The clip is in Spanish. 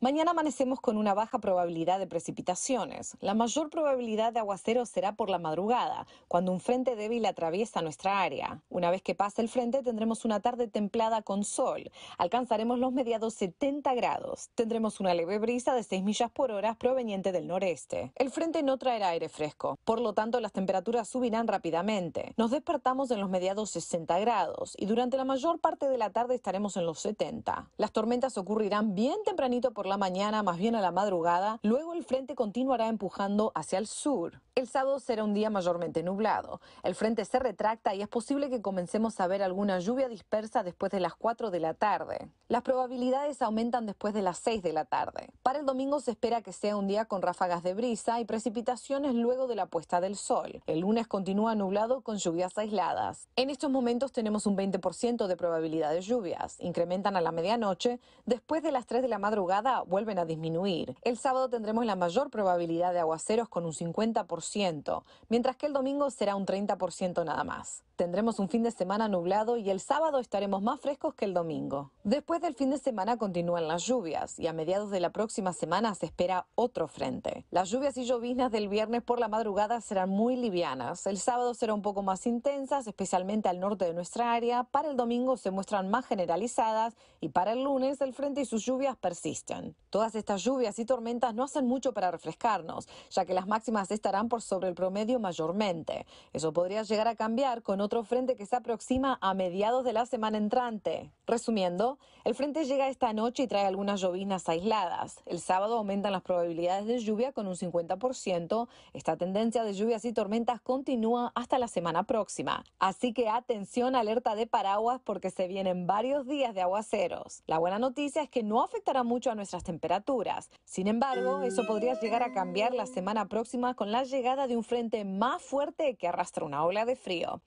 Mañana amanecemos con una baja probabilidad de precipitaciones. La mayor probabilidad de aguacero será por la madrugada, cuando un frente débil atraviesa nuestra área. Una vez que pase el frente, tendremos una tarde templada con sol. Alcanzaremos los mediados 70 grados. Tendremos una leve brisa de 6 millas por hora proveniente del noreste. El frente no traerá aire fresco, por lo tanto las temperaturas subirán rápidamente. Nos despertamos en los mediados 60 grados y durante la mayor parte de la tarde estaremos en los 70. Las tormentas ocurrirán bien temprano tempranito por la mañana, más bien a la madrugada, luego el frente continuará empujando hacia el sur. El sábado será un día mayormente nublado. El frente se retracta y es posible que comencemos a ver alguna lluvia dispersa después de las 4 de la tarde. Las probabilidades aumentan después de las 6 de la tarde. Para el domingo se espera que sea un día con ráfagas de brisa y precipitaciones luego de la puesta del sol. El lunes continúa nublado con lluvias aisladas. En estos momentos tenemos un 20% de probabilidad de lluvias. Incrementan a la medianoche después de las 3 de la madrugada vuelven a disminuir. El sábado tendremos la mayor probabilidad de aguaceros con un 50%, mientras que el domingo será un 30% nada más. Tendremos un fin de semana nublado y el sábado estaremos más frescos que el domingo. Después del fin de semana continúan las lluvias y a mediados de la próxima semana se espera otro frente. Las lluvias y lloviznas del viernes por la madrugada serán muy livianas. El sábado será un poco más intensas, especialmente al norte de nuestra área. Para el domingo se muestran más generalizadas y para el lunes el frente y sus lluvias Todas estas lluvias y tormentas no hacen mucho para refrescarnos, ya que las máximas estarán por sobre el promedio mayormente. Eso podría llegar a cambiar con otro frente que se aproxima a mediados de la semana entrante. Resumiendo, el frente llega esta noche y trae algunas llovinas aisladas. El sábado aumentan las probabilidades de lluvia con un 50%. Esta tendencia de lluvias y tormentas continúa hasta la semana próxima. Así que atención, alerta de paraguas porque se vienen varios días de aguaceros. La buena noticia es que no afectará mucho a nuestras temperaturas. Sin embargo, eso podría llegar a cambiar la semana próxima con la llegada de un frente más fuerte que arrastra una ola de frío.